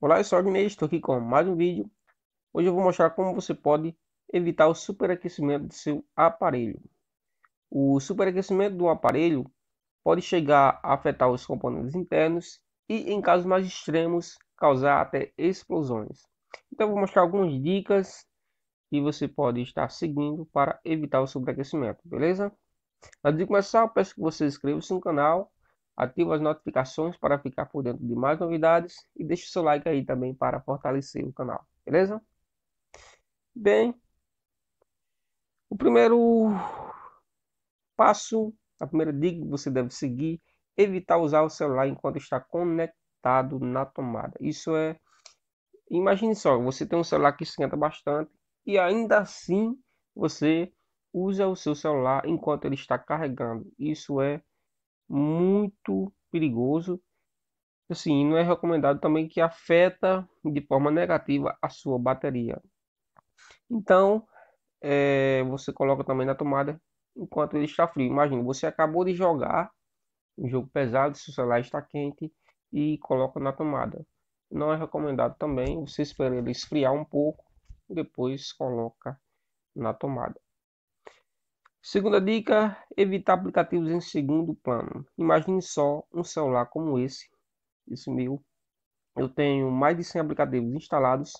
Olá, eu sou Agnês, estou aqui com mais um vídeo. Hoje eu vou mostrar como você pode evitar o superaquecimento do seu aparelho. O superaquecimento do aparelho pode chegar a afetar os componentes internos e, em casos mais extremos, causar até explosões. Então eu vou mostrar algumas dicas que você pode estar seguindo para evitar o superaquecimento, beleza? Antes de começar, peço que você inscreva-se no canal ative as notificações para ficar por dentro de mais novidades e deixe seu like aí também para fortalecer o canal, beleza? Bem, o primeiro passo, a primeira dica que você deve seguir, evitar usar o celular enquanto está conectado na tomada. Isso é Imagine só, você tem um celular que esquenta bastante e ainda assim você usa o seu celular enquanto ele está carregando. Isso é muito perigoso. Assim, não é recomendado também que afeta de forma negativa a sua bateria. Então, é, você coloca também na tomada enquanto ele está frio. Imagina, você acabou de jogar um jogo pesado, seu celular está quente e coloca na tomada. Não é recomendado também, você espera ele esfriar um pouco, depois coloca na tomada. Segunda dica: evitar aplicativos em segundo plano. Imagine só um celular como esse, esse meu. Eu tenho mais de 100 aplicativos instalados,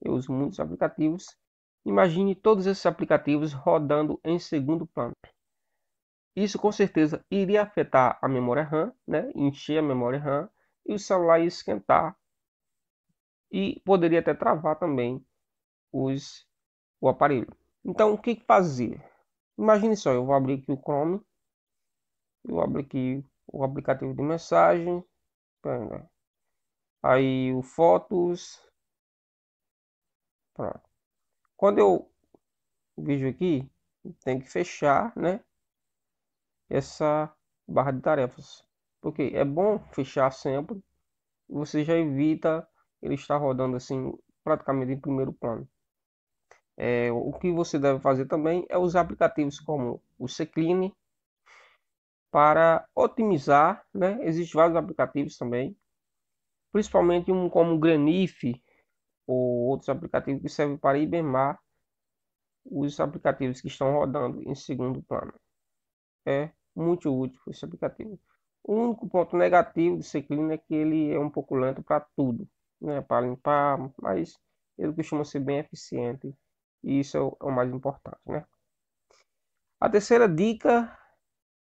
eu uso muitos aplicativos. Imagine todos esses aplicativos rodando em segundo plano. Isso com certeza iria afetar a memória RAM, né? encher a memória RAM e o celular ia esquentar e poderia até travar também os, o aparelho. Então, o que fazer? Imagine só, eu vou abrir aqui o Chrome. Eu abro aqui o aplicativo de mensagem. Pera. Aí o Fotos. Pronto. Quando eu vejo aqui, tem que fechar, né? Essa barra de tarefas. Porque é bom fechar sempre. Você já evita ele estar rodando assim, praticamente em primeiro plano. É, o que você deve fazer também é usar aplicativos como o Clean para otimizar, né? Existem vários aplicativos também, principalmente um como o Granif ou outros aplicativos que servem para IBMar os aplicativos que estão rodando em segundo plano. É muito útil esse aplicativo. O único ponto negativo do Clean é que ele é um pouco lento para tudo, né? Para limpar, mas ele costuma ser bem eficiente e isso é, é o mais importante, né? A terceira dica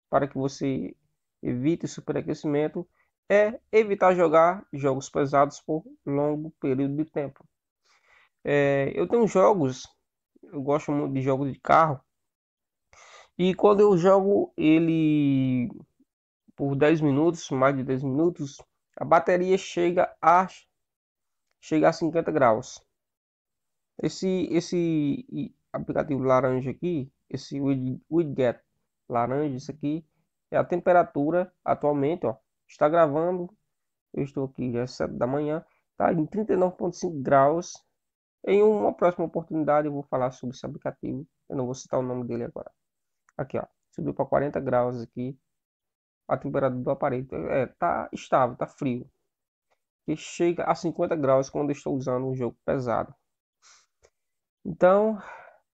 para que você evite o superaquecimento é evitar jogar jogos pesados por longo período de tempo. É, eu tenho jogos, eu gosto muito de jogos de carro, e quando eu jogo ele por 10 minutos, mais de 10 minutos, a bateria chega a, chega a 50 graus. Esse, esse aplicativo laranja aqui, esse widget laranja, isso aqui é a temperatura atualmente, ó. Está gravando, eu estou aqui já é 7 da manhã, tá em 39.5 graus. Em uma próxima oportunidade eu vou falar sobre esse aplicativo, eu não vou citar o nome dele agora. Aqui, ó, subiu para 40 graus aqui. A temperatura do aparelho é, tá estável, tá frio. E chega a 50 graus quando estou usando um jogo pesado. Então,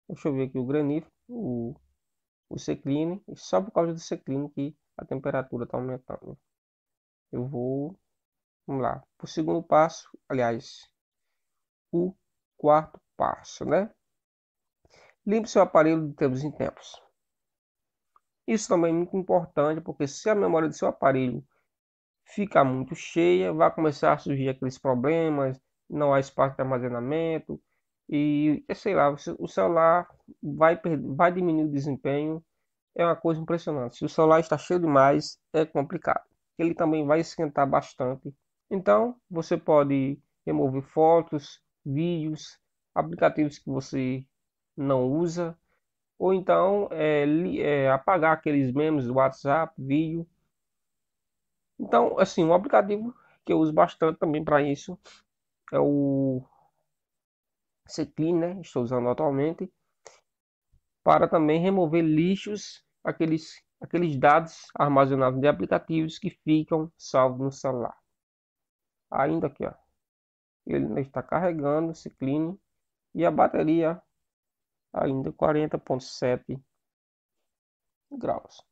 deixa eu ver aqui o granífero, o, o secline, só por causa do secline que a temperatura está aumentando. Eu vou, vamos lá, o segundo passo, aliás, o quarto passo, né? Limpe seu aparelho de tempos em tempos. Isso também é muito importante, porque se a memória do seu aparelho ficar muito cheia, vai começar a surgir aqueles problemas, não há espaço de armazenamento, e é, sei lá, o celular vai, vai diminuir o desempenho. É uma coisa impressionante. Se o celular está cheio demais, é complicado. Ele também vai esquentar bastante. Então, você pode remover fotos, vídeos, aplicativos que você não usa, ou então é, é, apagar aqueles memes do WhatsApp, vídeo. Então, assim, um aplicativo que eu uso bastante também para isso é o esse clean, né? Estou usando atualmente para também remover lixos, aqueles, aqueles dados armazenados de aplicativos que ficam salvos no celular. Ainda aqui, ó, ele está carregando esse clean e a bateria ainda 40.7 graus.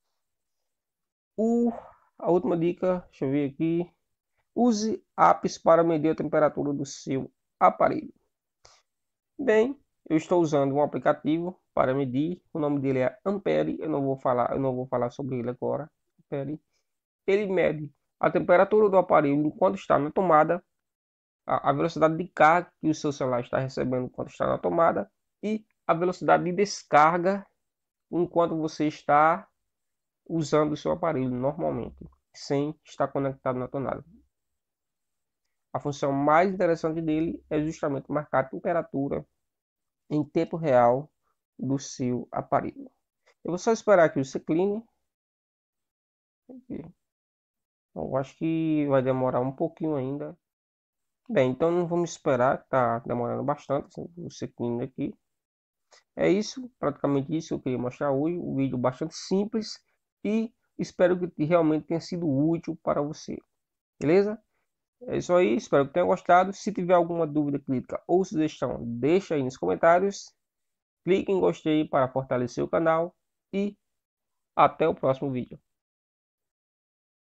O, a última dica, deixa eu ver aqui. Use apps para medir a temperatura do seu aparelho. Bem, eu estou usando um aplicativo para medir. O nome dele é Ampere. Eu não vou falar, eu não vou falar sobre ele agora. Ampere. Ele mede a temperatura do aparelho enquanto está na tomada, a, velocidade de carga que o seu celular está recebendo enquanto está na tomada e a velocidade de descarga enquanto você está usando o seu aparelho normalmente, sem estar conectado na tomada. A função mais interessante dele é justamente marcar a temperatura em tempo real do seu aparelho. Eu vou só esperar que o cicline. Eu acho que vai demorar um pouquinho ainda. Bem, então não vamos esperar, está demorando bastante assim, o cicline aqui. É isso, praticamente isso que eu queria mostrar hoje. Um vídeo bastante simples e espero que realmente tenha sido útil para você. Beleza? É isso aí, espero que tenham gostado. Se tiver alguma dúvida, crítica ou sugestão, deixa aí nos comentários. Clique em gostei para fortalecer o canal e até o próximo vídeo.